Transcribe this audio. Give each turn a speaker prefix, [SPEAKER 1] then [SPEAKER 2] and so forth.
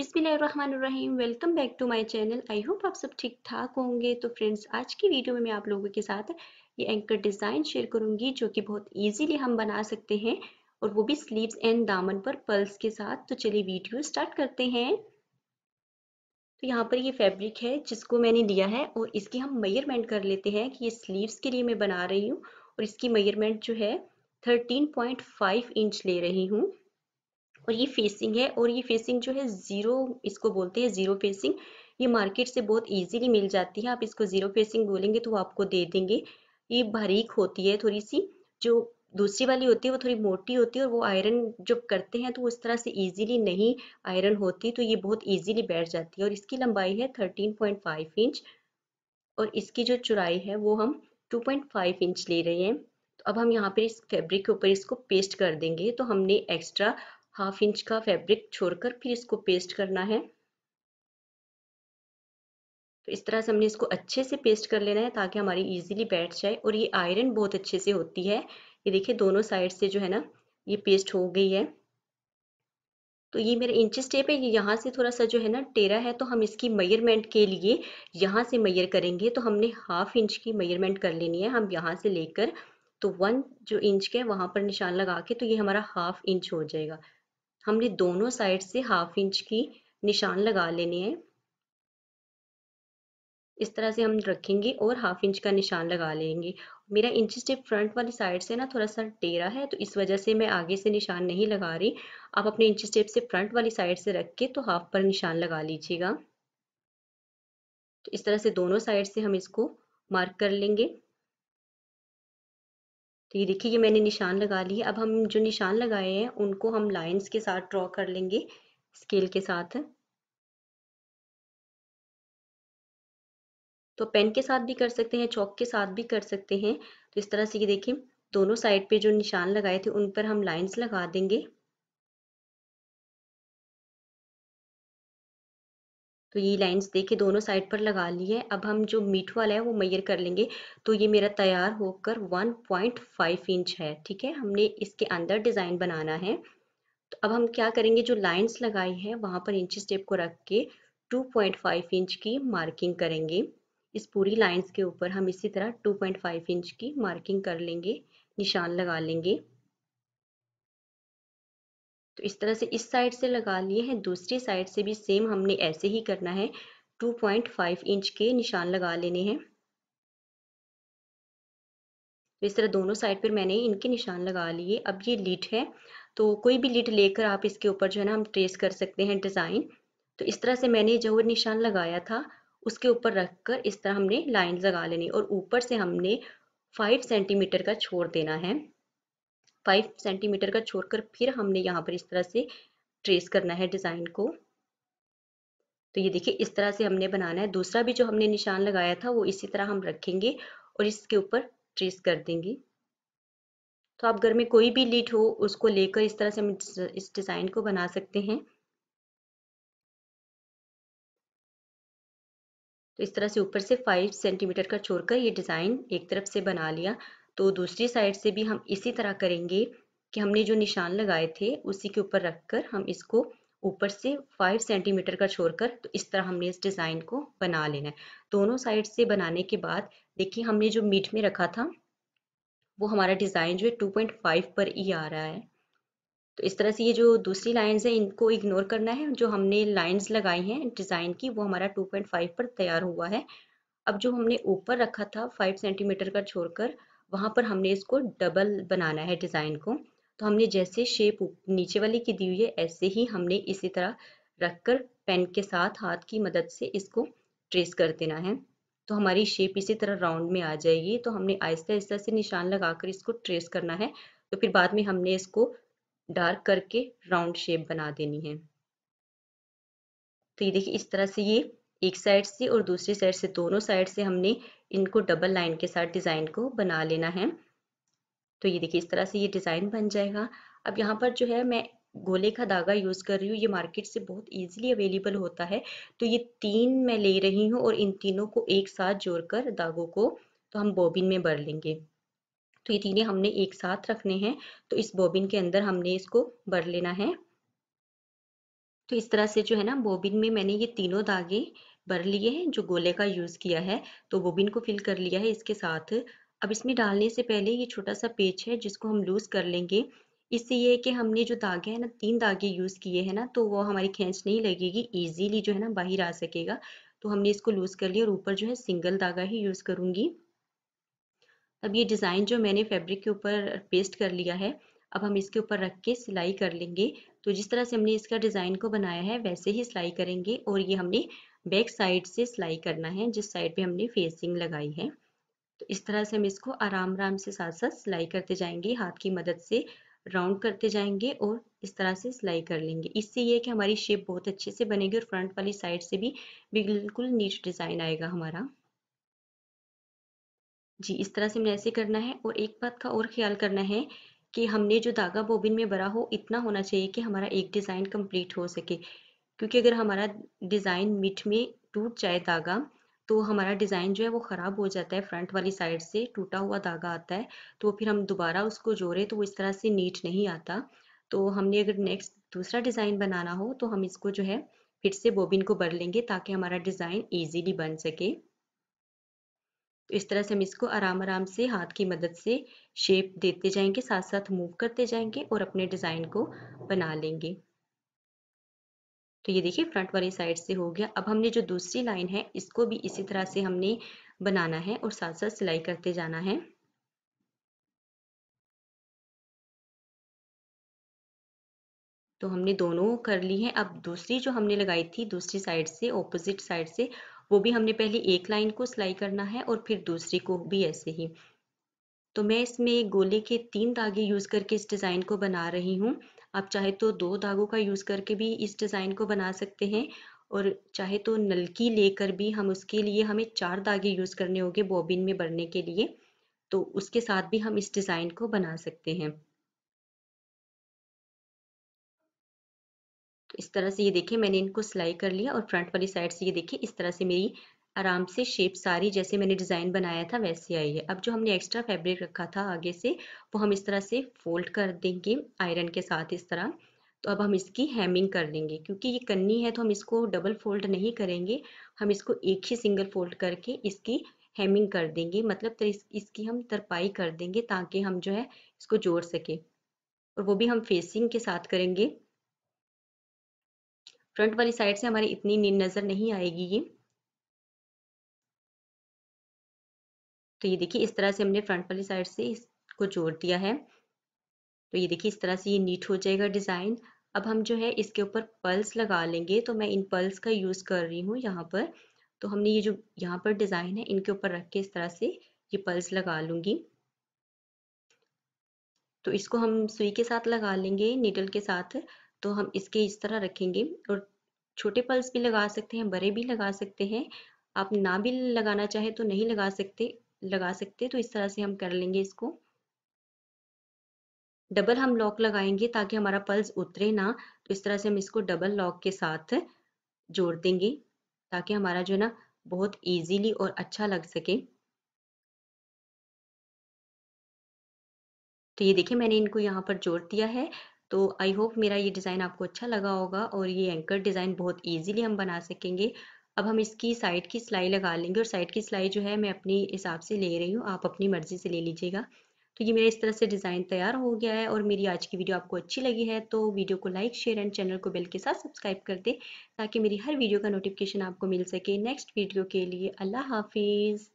[SPEAKER 1] बिस्मिल्लाहिर्रहमानिर्रहीम welcome back to my channel I hope आप सब ठीक ठाक होंगे तो फ्रेंड्स आज की वीडियो में मैं आप लोगों के साथ ये एंकर डिज़ाइन शेयर करूंगी जो कि बहुत इजीली हम बना सकते हैं और वो भी स्लीव्स एंड दामन पर पल्स के साथ तो चलिए वीडियो स्टार्ट करते हैं तो यहाँ पर ये फैब्रिक है जिसको मैंने लिया है और इसकी हम मेयरमेंट कर लेते हैं कि ये स्लीव्स के लिए मैं बना रही हूँ और इसकी मेयरमेंट जो है थर्टीन इंच ले रही हूँ और ये फेसिंग है और ये फेसिंग जो है ज़ीरो इसको बोलते हैं ज़ीरो फेसिंग ये मार्केट से बहुत इजीली मिल जाती है आप इसको ज़ीरो फेसिंग बोलेंगे तो वो आपको दे देंगे ये बारीक होती है थोड़ी सी जो दूसरी वाली होती है वो थोड़ी मोटी होती है और वो आयरन जब करते हैं तो उस तरह से इजीली नहीं आयरन होती तो ये बहुत इजीली बैठ जाती है और इसकी लंबाई है 13.5 इंच और इसकी जो चुराई है वो हम 2.5 इंच ले रहे हैं तो अब हम यहाँ पर इस फेब्रिक के ऊपर इसको पेस्ट कर देंगे तो हमने एक्स्ट्रा हाफ इंच का फैब्रिक छोड़कर फिर इसको पेस्ट करना है तो इस तरह से हमने इसको अच्छे से पेस्ट कर लेना है ताकि हमारी इजीली बैठ जाए और ये आयरन बहुत अच्छे से होती है ये देखिए दोनों साइड से जो है ना ये पेस्ट हो गई है तो ये मेरा इंच स्टेप है ये यहाँ से थोड़ा सा जो है ना टेरा है तो हम इसकी मेयरमेंट के लिए यहाँ से मयर करेंगे तो हमने हाफ इंच की मेयरमेंट कर लेनी है हम यहाँ से लेकर तो वन जो इंच के वहाँ पर निशान लगा के तो ये हमारा हाफ इंच हो जाएगा हमने दोनों साइड से हाफ इंच की निशान लगा लेने हैं इस तरह से हम रखेंगे और हाफ इंच का निशान लगा लेंगे मेरा इंच स्टेप फ्रंट वाली साइड से ना थोड़ा सा टेरा है तो इस वजह से मैं आगे से निशान नहीं लगा रही आप अपने इंच स्टेप से फ्रंट वाली साइड से रख के तो हाफ पर निशान लगा लीजिएगा तो इस तरह से दोनों साइड से हम इसको मार्क कर लेंगे तो ये देखिए ये मैंने निशान लगा लिए अब हम जो निशान लगाए हैं उनको हम लाइंस के साथ ड्रॉ कर लेंगे स्केल के साथ तो पेन के साथ भी कर सकते हैं चौक के साथ भी कर सकते हैं तो इस तरह से ये देखिए दोनों साइड पे जो निशान लगाए थे उन पर हम लाइंस लगा देंगे तो ये लाइंस देखे दोनों साइड पर लगा ली है अब हम जो मीठ वाला है वो मैयर कर लेंगे तो ये मेरा तैयार होकर 1.5 इंच है ठीक है हमने इसके अंदर डिज़ाइन बनाना है तो अब हम क्या करेंगे जो लाइंस लगाई है वहाँ पर इंची स्टेप को रख के 2.5 इंच की मार्किंग करेंगे इस पूरी लाइंस के ऊपर हम इसी तरह 2.5 इंच की मार्किंग कर लेंगे निशान लगा लेंगे तो इस तरह से इस साइड से लगा लिए हैं दूसरी साइड से भी सेम हमने ऐसे ही करना है 2.5 इंच के निशान लगा लेने हैं तो इस तरह दोनों साइड पर मैंने इनके निशान लगा लिए अब ये लिट है तो कोई भी लिट लेकर आप इसके ऊपर जो है ना हम ट्रेस कर सकते हैं डिज़ाइन तो इस तरह से मैंने जो निशान लगाया था उसके ऊपर रख कर इस तरह हमने लाइन लगा लेनी और ऊपर से हमने फाइव सेंटीमीटर का छोड़ देना है फाइव सेंटीमीटर का छोड़कर फिर हमने यहाँ पर इस तरह से ट्रेस करना है डिज़ाइन को तो ये देखिए इस तरह से हमने बनाना है दूसरा भी जो हमने निशान लगाया था वो इसी तरह हम रखेंगे और इसके ऊपर ट्रेस कर देंगे तो आप घर में कोई भी लीड हो उसको लेकर इस तरह से हम इस डिज़ाइन को बना सकते हैं तो इस तरह से ऊपर से 5 सेंटीमीटर का छोड़कर ये डिज़ाइन एक तरफ से बना लिया तो दूसरी साइड से भी हम इसी तरह करेंगे कि हमने जो निशान लगाए थे उसी के ऊपर रखकर हम इसको ऊपर से 5 सेंटीमीटर का छोड़कर तो इस तरह हमने इस डिज़ाइन को बना लेना है दोनों साइड से बनाने के बाद देखिए हमने जो मीट में रखा था वो हमारा डिज़ाइन जो है फाइव पर ही आ रहा है तो इस तरह से ये जो दूसरी लाइंस है इनको इग्नोर करना है जो हमने लाइंस लगाई हैं डिज़ाइन की वो हमारा 2.5 पर तैयार हुआ है अब जो हमने ऊपर रखा था 5 सेंटीमीटर का छोड़कर वहाँ पर हमने इसको डबल बनाना है डिज़ाइन को तो हमने जैसे शेप नीचे वाली की दी हुई है ऐसे ही हमने इसी तरह रखकर पेन के साथ हाथ की मदद से इसको ट्रेस कर देना है तो हमारी शेप इसी तरह राउंड में आ जाएगी तो हमने आहिस्ता आहिस्ता से निशान लगाकर इसको ट्रेस करना है तो फिर बाद में हमने इसको डार्क करके राउंड शेप बना देनी है तो ये देखिए इस तरह से ये एक साइड से और दूसरी साइड से दोनों साइड से हमने इनको डबल लाइन के साथ डिज़ाइन को बना लेना है तो ये देखिए इस तरह से ये डिज़ाइन बन जाएगा अब यहाँ पर जो है मैं गोले का धागा यूज़ कर रही हूँ ये मार्केट से बहुत इजीली अवेलेबल होता है तो ये तीन मैं ले रही हूँ और इन तीनों को एक साथ जोड़कर धागों को तो हम बॉबिन में भर लेंगे तो ये तीनों हमने एक साथ रखने हैं तो इस बॉबिन के अंदर हमने इसको भर लेना है तो इस तरह से जो है ना बॉबिन में मैंने ये तीनों धागे भर लिए हैं जो गोले का यूज़ किया है तो बोबिन को फिल कर लिया है इसके साथ अब इसमें डालने से पहले ये छोटा सा पेच है जिसको हम लूज़ कर लेंगे इससे ये है कि हमने जो धागे हैं ना तीन धागे यूज़ किए हैं ना तो वो हमारी खींच नहीं लगेगी ईजीली जो है ना बाहर आ सकेगा तो हमने इसको लूज़ कर लिया और ऊपर जो है सिंगल धागा ही यूज़ करूँगी अब ये डिज़ाइन जो मैंने फैब्रिक के ऊपर पेस्ट कर लिया है अब हम इसके ऊपर रख के सिलाई कर लेंगे तो जिस तरह से हमने इसका डिज़ाइन को बनाया है वैसे ही सिलाई करेंगे और ये हमने बैक साइड से सिलाई करना है जिस साइड पे हमने फेसिंग लगाई है तो इस तरह से हम इसको आराम आराम से साथ साथ सिलाई करते जाएंगे हाथ की मदद से राउंड करते जाएंगे और इस तरह से सिलाई कर लेंगे इससे ये कि हमारी शेप बहुत अच्छे से बनेगी और फ्रंट वाली साइड से भी बिल्कुल नीट डिज़ाइन आएगा हमारा जी इस तरह से हमने ऐसे करना है और एक बात का और ख्याल करना है कि हमने जो धागा बोबिन में भरा हो इतना होना चाहिए कि हमारा एक डिज़ाइन कंप्लीट हो सके क्योंकि अगर हमारा डिज़ाइन मिट में टूट जाए धागा तो हमारा डिज़ाइन जो है वो ख़राब हो जाता है फ्रंट वाली साइड से टूटा हुआ धागा आता है तो फिर हम दोबारा उसको जोड़े तो वो इस तरह से नीट नहीं आता तो हमने अगर नेक्स्ट दूसरा डिज़ाइन बनाना हो तो हम इसको जो है फिर से बोबिन को भर लेंगे ताकि हमारा डिज़ाइन ईजीली बन सके तो इस तरह से हम इसको आराम आराम से हाथ की मदद से शेप देते जाएंगे साथ साथ मूव करते जाएंगे और अपने डिज़ाइन को बना लेंगे तो ये देखिए फ्रंट वाली साइड से हो गया अब हमने जो दूसरी लाइन है इसको भी इसी तरह से हमने बनाना है और साथ साथ सिलाई करते जाना है तो हमने दोनों कर ली है अब दूसरी जो हमने लगाई थी दूसरी साइड से ऑपोजिट साइड से वो भी हमने पहले एक लाइन को सिलाई करना है और फिर दूसरी को भी ऐसे ही तो मैं इसमें गोले के तीन धागे यूज करके इस डिजाइन को बना रही हूँ आप चाहे तो दो धागों का यूज़ करके भी इस डिज़ाइन को बना सकते हैं और चाहे तो नलकी लेकर भी हम उसके लिए हमें चार धागे यूज़ करने होंगे बॉबिन में भरने के लिए तो उसके साथ भी हम इस डिज़ाइन को बना सकते हैं इस तरह से ये देखिए मैंने इनको सिलाई कर लिया और फ्रंट वाली साइड से ये देखिए इस तरह से मेरी आराम से शेप सारी जैसे मैंने डिज़ाइन बनाया था वैसे आई है अब जो हमने एक्स्ट्रा फैब्रिक रखा था आगे से वो हम इस तरह से फोल्ड कर देंगे आयरन के साथ इस तरह तो अब हम इसकी हैमिंग कर देंगे क्योंकि ये कन्नी है तो हम इसको डबल फोल्ड नहीं करेंगे हम इसको एक ही सिंगल फोल्ड करके इसकी हैमिंग कर देंगे मतलब इसकी हम तरपाई कर देंगे ताकि हम जो है इसको जोड़ सके और वो भी हम फेसिंग के साथ करेंगे फ्रंट वाली साइड से हमारी इतनी नज़र नहीं आएगी ये तो ये देखिए इस तरह से हमने फ्रंट वाली साइड से इसको जोड़ दिया है तो ये देखिए इस तरह से ये नीट हो जाएगा डिज़ाइन अब हम जो है इसके ऊपर पल्स लगा लेंगे तो मैं इन पल्स का यूज़ कर रही हूँ यहाँ पर तो हमने ये जो यहाँ पर डिज़ाइन है इनके ऊपर रख के इस तरह से ये पल्स लगा लूँगी तो इसको हम सुई के साथ लगा लेंगे नीडल के साथ तो हम इसके इस तरह रखेंगे और छोटे पल्स भी लगा सकते हैं बड़े भी लगा सकते हैं आप ना भी लगाना चाहे तो नहीं लगा सकते लगा सकते हैं तो इस तरह से हम कर लेंगे इसको डबल हम लॉक लगाएंगे ताकि हमारा पल्स उतरे ना तो इस तरह से हम इसको डबल लॉक के साथ जोड़ देंगे ताकि हमारा जो है ना बहुत इजीली और अच्छा लग सके तो ये देखिए मैंने इनको यहाँ पर जोड़ दिया है तो आई होप मेरा ये डिज़ाइन आपको अच्छा लगा होगा और ये एंकर डिज़ाइन बहुत इजीली हम बना सकेंगे अब हम इसकी साइड की सिलाई लगा लेंगे और साइड की सिलाई जो है मैं अपने हिसाब से ले रही हूँ आप अपनी मर्ज़ी से ले लीजिएगा तो ये मेरा इस तरह से डिज़ाइन तैयार हो गया है और मेरी आज की वीडियो आपको अच्छी लगी है तो वीडियो को लाइक शेयर एंड चैनल को बेल के साथ सब्सक्राइब कर दें ताकि मेरी हर वीडियो का नोटिफिकेशन आपको मिल सके नेक्स्ट वीडियो के लिए अल्लाह हाफिज़